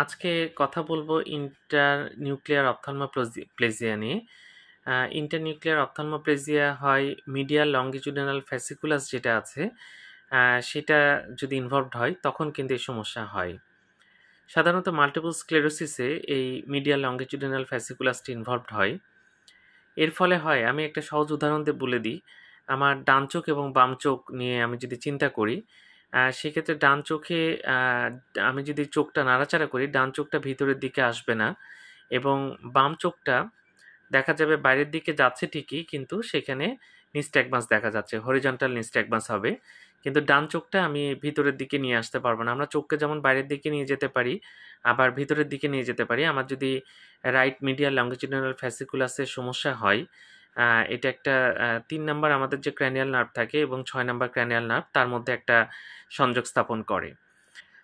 আজকে কথা বলবো ইন্টার নিউক্লিয়ার প্লেজিয়া নিয়ে ইন্টার নিউক্লিয়ার প্লেজিয়া হয় মিডিয়াল লঙ্গিচুডিনাল ফ্যাসিকুলাস যেটা আছে সেটা যদি ইনভলভড হয় তখন কিন্তু এই সমস্যা হয় সাধারণত মাল্টিপল স্ক্লেরোসিসে এই মিডিয়াল লঙ্গিচুডিনাল ফ্যাসিকুলাসটি ইনভলভড হয় এর ফলে হয় আমি একটা সহজ উদাহরণ দিয়ে বলে দিই আমার ডান চোখ এবং বাম চোখ নিয়ে আমি যদি চিন্তা করি সেক্ষেত্রে ডান চোখে আমি যদি চোখটা নাড়াচাড়া করি ডান চোখটা ভিতরের দিকে আসবে না এবং বাম চোখটা দেখা যাবে বাইরের দিকে যাচ্ছে ঠিকই কিন্তু সেখানে নিস্ট্যাকবাস দেখা যাচ্ছে হরিজন্টাল নিস্ট্যাকবাস হবে কিন্তু ডান চোখটা আমি ভিতরের দিকে নিয়ে আসতে পারবো না আমরা চোখকে যেমন বাইরের দিকে নিয়ে যেতে পারি আবার ভিতরের দিকে নিয়ে যেতে পারি আমার যদি রাইট মিডিয়া লঙ্গিচিনাল ফ্যাসিকুলাসের সমস্যা হয় এটা একটা তিন নাম্বার আমাদের যে ক্র্যানিয়াল নার্ভ থাকে এবং ছয় নাম্বার ক্র্যানিয়াল নার্ভ তার মধ্যে একটা সংযোগ স্থাপন করে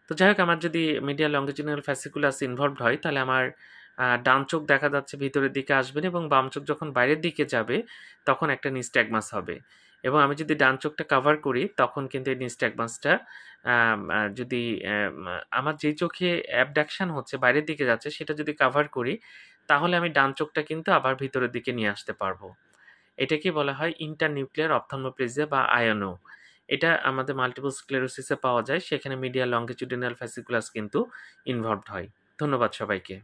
তো যাই হোক আমার যদি মিডিয়া লঙ্গিজিনাল ফ্যাসিকুলাস ইনভলভ হয় তাহলে আমার ডান চোখ দেখা যাচ্ছে ভিতরের দিকে আসবেন এবং বাম চোখ যখন বাইরের দিকে যাবে তখন একটা নিস্ট্যাগমাস হবে এবং আমি যদি ডান চোখটা কাভার করি তখন কিন্তু এই নিস্ট্যাগমাসটা যদি আমার যেই চোখে অ্যাবডাকশান হচ্ছে বাইরের দিকে যাচ্ছে সেটা যদি কাভার করি তাহলে আমি ডান চোখটা কিন্তু আবার ভিতরের দিকে নিয়ে আসতে পারবো এটাকে বলা হয় ইন্টারনিউক্লিয়ার অপথমোপ্লেজিয়া বা আয়নো এটা আমাদের মাল্টিপল স্ক্লেরোসিসে পাওয়া যায় সেখানে মিডিয়া লঙ্গিচুডিনাল ফ্যাসিকুলাস কিন্তু ইনভলভড হয় ধন্যবাদ সবাইকে